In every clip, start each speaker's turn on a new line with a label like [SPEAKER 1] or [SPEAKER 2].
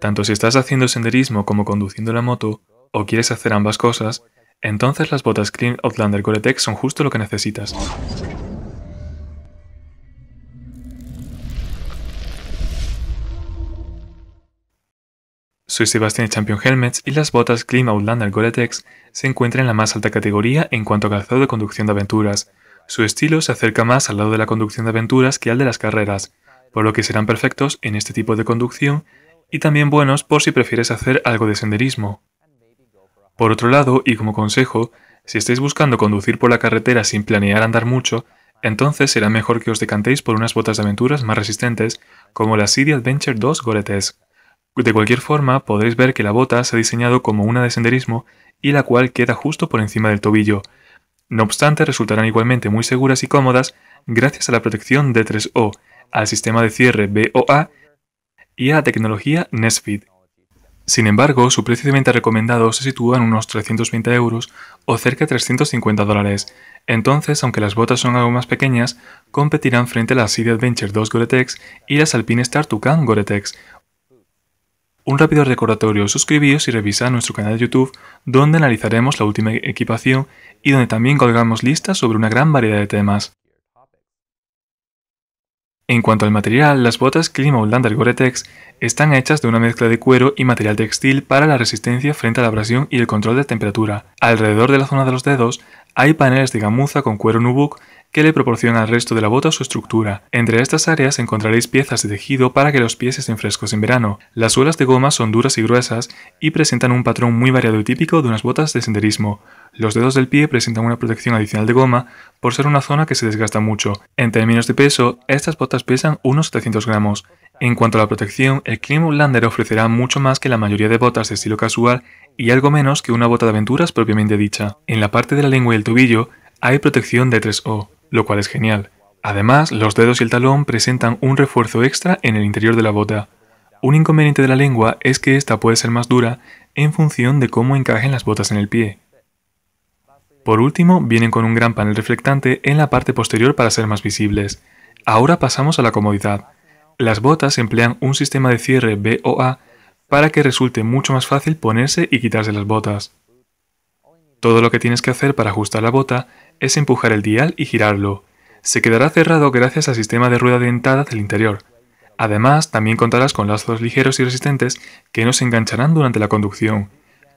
[SPEAKER 1] Tanto si estás haciendo senderismo como conduciendo la moto, o quieres hacer ambas cosas, entonces las botas Cream Outlander Gore-Tex son justo lo que necesitas. Soy Sebastián Champion Helmets y las botas Clean Outlander Gore-Tex se encuentran en la más alta categoría en cuanto a calzado de conducción de aventuras. Su estilo se acerca más al lado de la conducción de aventuras que al de las carreras, por lo que serán perfectos en este tipo de conducción y también buenos por si prefieres hacer algo de senderismo. Por otro lado, y como consejo, si estáis buscando conducir por la carretera sin planear andar mucho, entonces será mejor que os decantéis por unas botas de aventuras más resistentes, como la City Adventure 2 Goletes. De cualquier forma, podréis ver que la bota se ha diseñado como una de senderismo y la cual queda justo por encima del tobillo. No obstante, resultarán igualmente muy seguras y cómodas gracias a la protección D3O, al sistema de cierre BOA y a la tecnología Nesfit. Sin embargo, su precio de venta recomendado se sitúa en unos 320 euros o cerca de 350 dólares. Entonces, aunque las botas son algo más pequeñas, competirán frente a las City Adventure 2 gore y las Alpine Star 2 Gore-Tex. Un rápido recordatorio, suscribíos y revisa nuestro canal de YouTube donde analizaremos la última equipación y donde también colgamos listas sobre una gran variedad de temas. En cuanto al material, las botas Clima Outlander Gore-Tex están hechas de una mezcla de cuero y material textil para la resistencia frente a la abrasión y el control de temperatura. Alrededor de la zona de los dedos hay paneles de gamuza con cuero nubuck que le proporcionan al resto de la bota su estructura. Entre estas áreas encontraréis piezas de tejido para que los pies estén frescos en verano. Las suelas de goma son duras y gruesas y presentan un patrón muy variado y típico de unas botas de senderismo. Los dedos del pie presentan una protección adicional de goma por ser una zona que se desgasta mucho. En términos de peso, estas botas pesan unos 700 gramos en cuanto a la protección, el Clean Outlander ofrecerá mucho más que la mayoría de botas de estilo casual y algo menos que una bota de aventuras propiamente dicha. En la parte de la lengua y el tobillo hay protección de 3O, lo cual es genial. Además, los dedos y el talón presentan un refuerzo extra en el interior de la bota. Un inconveniente de la lengua es que esta puede ser más dura en función de cómo encajen las botas en el pie. Por último, vienen con un gran panel reflectante en la parte posterior para ser más visibles. Ahora pasamos a la comodidad. Las botas emplean un sistema de cierre BOA para que resulte mucho más fácil ponerse y quitarse las botas. Todo lo que tienes que hacer para ajustar la bota es empujar el dial y girarlo. Se quedará cerrado gracias al sistema de rueda dentada del interior. Además, también contarás con lazos ligeros y resistentes que no se engancharán durante la conducción.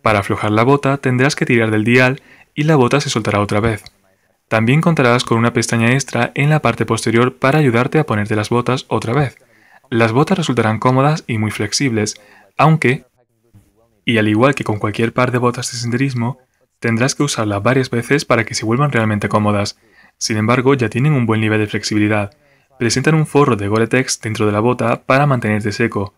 [SPEAKER 1] Para aflojar la bota tendrás que tirar del dial y la bota se soltará otra vez. También contarás con una pestaña extra en la parte posterior para ayudarte a ponerte las botas otra vez. Las botas resultarán cómodas y muy flexibles, aunque, y al igual que con cualquier par de botas de senderismo, tendrás que usarlas varias veces para que se vuelvan realmente cómodas. Sin embargo, ya tienen un buen nivel de flexibilidad. Presentan un forro de gore dentro de la bota para mantenerte seco.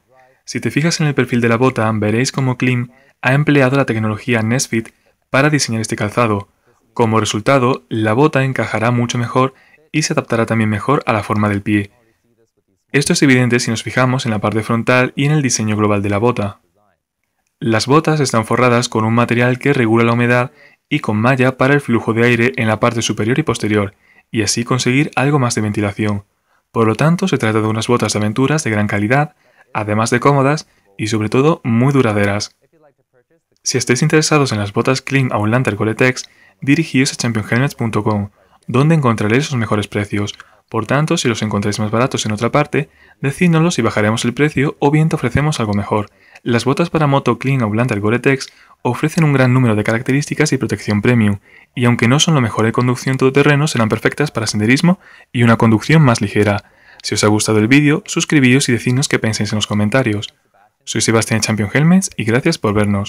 [SPEAKER 1] Si te fijas en el perfil de la bota, veréis cómo Klim ha empleado la tecnología Nesfit para diseñar este calzado. Como resultado, la bota encajará mucho mejor y se adaptará también mejor a la forma del pie. Esto es evidente si nos fijamos en la parte frontal y en el diseño global de la bota. Las botas están forradas con un material que regula la humedad y con malla para el flujo de aire en la parte superior y posterior, y así conseguir algo más de ventilación. Por lo tanto, se trata de unas botas de aventuras de gran calidad, además de cómodas y sobre todo muy duraderas. Si estáis interesados en las botas Clean Outlander Coletex, dirigíos a championhelmets.com, donde encontraréis los mejores precios, por tanto, si los encontráis más baratos en otra parte, decídnoslo y bajaremos el precio o bien te ofrecemos algo mejor. Las botas para moto Clean o Blanter Gore-Tex ofrecen un gran número de características y protección premium, y aunque no son lo mejor de conducción todoterreno, serán perfectas para senderismo y una conducción más ligera. Si os ha gustado el vídeo, suscribíos y decidnos qué pensáis en los comentarios. Soy Sebastián Champion Helmets y gracias por vernos.